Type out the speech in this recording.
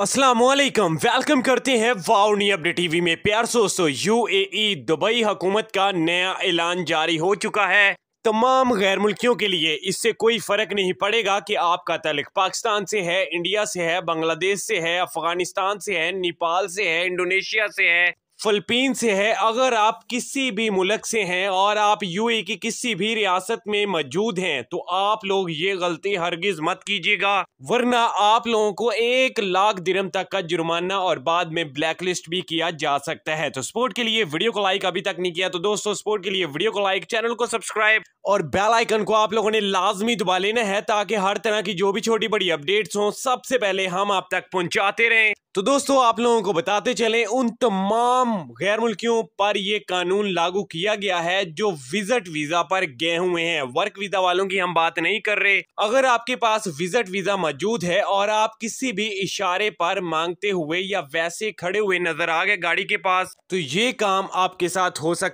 असलकम वेलकम करते हैं वाउनी अपडेट टीवी में प्यार दोस्तों ए दुबई हुकूमत का नया ऐलान जारी हो चुका है तमाम गैर मुल्कियों के लिए इससे कोई फ़र्क नहीं पड़ेगा कि आपका तलक पाकिस्तान से है इंडिया से है बांग्लादेश से है अफगानिस्तान से है नेपाल से है इंडोनेशिया से है फ़िलिपीन से है अगर आप किसी भी मुल्क से हैं और आप यूए की किसी भी रियासत में मौजूद हैं तो आप लोग ये गलती हरगिज़ मत कीजिएगा वरना आप लोगों को एक लाख दिरम तक का जुर्माना और बाद में ब्लैक लिस्ट भी किया जा सकता है तो स्पोर्ट के लिए वीडियो को लाइक अभी तक नहीं किया तो दोस्तों स्पोर्ट के लिए वीडियो को लाइक चैनल को सब्सक्राइब और बेल आइकन को आप लोगों ने लाजमी दबा लेना है ताकि हर तरह की जो भी छोटी बड़ी अपडेट्स हों सबसे पहले हम आप तक पहुंचाते रहें तो दोस्तों आप लोगों को बताते चलें उन तमाम गैर मुल्कियों पर यह कानून लागू किया गया है जो विजिट वीजा पर गए हुए हैं वर्क वीजा वालों की हम बात नहीं कर रहे अगर आपके पास विजिट वीजा मौजूद है और आप किसी भी इशारे पर मांगते हुए या वैसे खड़े हुए नजर आ गए गाड़ी के पास तो ये काम आपके साथ हो सकता